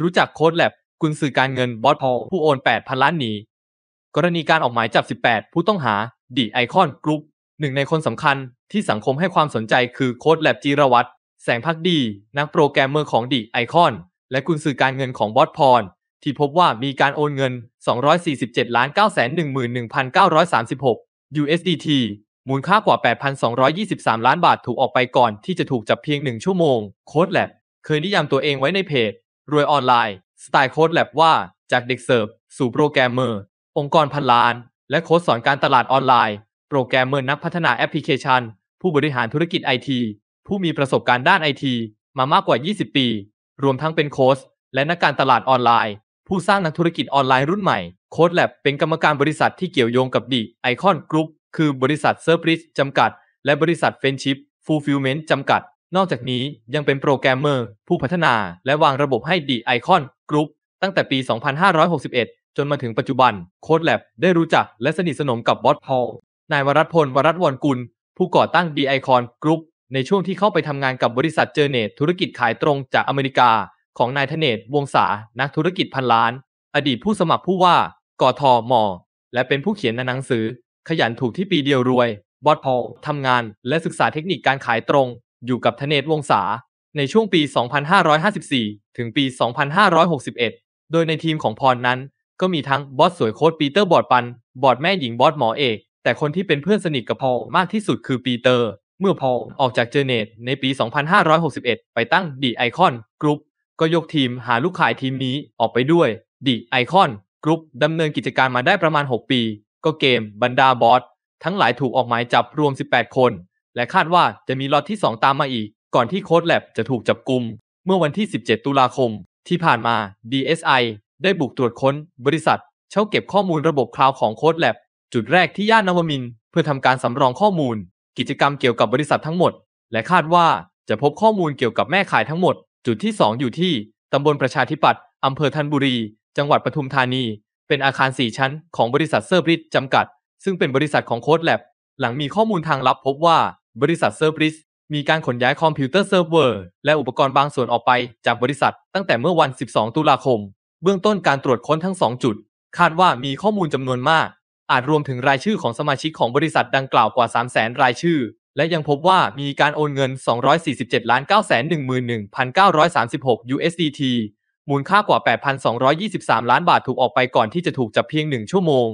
รู้จักโค้ดแลบกุนซือการเงินบอสพอลผู้โอน8,000ล้านหนี กรณีการออกหมายจับ 18 ผู้ต้องหา ดีไอคอนกรุ๊ปหนึ่งในคนสำคัญที่สังคมให้ความสนใจคือโค้ดแลบจีรวัตรแสงพักดี นักโปรแกรมเมอร์ของดีไอคอน และกุนซือการเงินของบอสพรที่พบว่ามีการโอนเงิน 247ล้าน911,936 USDT มูลค่ากว่า 8,223 ล้านบาทถูกออกไปก่อนที่จะถูกจับเพียง 1 ชั่วโมงโค้ดแลบเคยนิยามตัวเองไว้ในเพจรวยออนไลน์สไตล์โค้ดแลบว่าจากเด็กเสิร์ฟสู่โปรแกรมเมอร์องค์กรพันล้าน และโค้ดสอนการตลาดออนไลน์ โปรแกรมเมอร์นักพัฒนาแอปพลิเคชัน ผู้บริหารธุรกิจไอที ผู้มีประสบการณ์ด้านไอที มามากกว่า 20 ปี รวมทั้งเป็นโค้ดและนักการตลาดออนไลน์ ผู้สร้างนักธุรกิจออนไลน์รุ่นใหม่โค้ดแลบเป็นกรรมการบริษัทที่เกี่ยวโยงกับดี ไอคอนกรุ๊ปคือบริษัทเซอร์ปริสจำกัดและบริษัทเฟนชิพฟูลฟิลเมนต์จำกัดนอกจากนี้ยังเป็นโปรแกรมเมอร์ ผู้พัฒนา และวางระบบให้ดีไอคอนกรุ๊ปตั้งแต่ปี 2561 จนมาถึงปัจจุบันโค้ดแลบได้รู้จักและสนิทสนมกับบอสพอลนายวรัตพล วรัตวรกุล ผู้ก่อตั้งดีไอคอนกรุ๊ปในช่วงที่เข้าไปทำงานกับบริษัทเจอเนตธุรกิจขายตรงจากอเมริกา ของนายธเนศวงศานักธุรกิจพันล้าน อดีตผู้สมัครผู้ว่ากทมและเป็นผู้เขียนหนังสือ ขยันถูกที่ปีเดียวรวยบอสพอลทำงานและศึกษาเทคนิคการขายตรงอยู่กับธเนศวงศาในช่วงปี 2554 ถึงปี 2561 โดยในทีมของพรนั้น ก็มีทั้งบอสสวยโค้ดปีเตอร์บอดปันบอดแม่หญิงบอสหมอเอก แต่คนที่เป็นเพื่อนสนิทกับพอลมากที่สุดคือปีเตอร์ เมื่อพอลออกจากเจเนตในปี 2561 ไปตั้งดีไอคอนกรุ๊ปก็ยกทีมหาลูกขายทีมนี้ออกไปด้วย ดีไอคอนกรุ๊ปดำเนินกิจการมาได้ประมาณ 6 ปี ก็เกมบรรดาบอสทั้งหลายถูกออกหมายจับรวม 18 คนและคาดว่าจะมีล็อตที่ 2 ตามมาอีก ก่อนที่โค้ดแลบจะถูกจับกลุม เมื่อวันที่ 17 ตุลาคม ที่ผ่านมา DSI ได้บุกตรวจค้น บริษัทเช่าเก็บข้อมูลระบบคลาวด์ของโค้ดแลบจุดแรกที่ย่านนวมินเพื่อทำการสำรองข้อมูล กิจกรรมเกี่ยวกับบริษัททั้งหมด และคาดว่าจะพบข้อมูลเกี่ยวกับแม่ขายทั้งหมด จุดที่ 2 อยู่ที่ตำบลประชาธิปัตย์อำเภอธัญบุรีจังหวัดปทุมธานี เป็นอาคาร4ชั้นของบริษัทเซอร์บริดจำกัดซึ่งเป็นบริษัทของโค้ดแลบหลังมีข้อมูลทางลับ พบว่าบริษัทเซอร์บริส มีการขนย้ายคอมพิวเตอร์เซิร์ฟเวอร์และอุปกรณ์บางส่วนออกไปจากบริษัทตั้งแต่เมื่อวัน 12 ตุลาคม เบื้องต้นการตรวจค้นทั้ง 2 จุด คาดว่ามีข้อมูลจำนวนมาก อาจรวมถึงรายชื่อของสมาชิกของบริษัทดังกล่าวกว่า 3 0 0 0 0นรายชื่อ และยังพบว่ามีการโอนเงิน 247ล้าน911,936 USDT มูลค่ากว่า 8,223 ล้านบาทถูกออกไปก่อนที่จะถูกจับเพียง1ชั่วโมง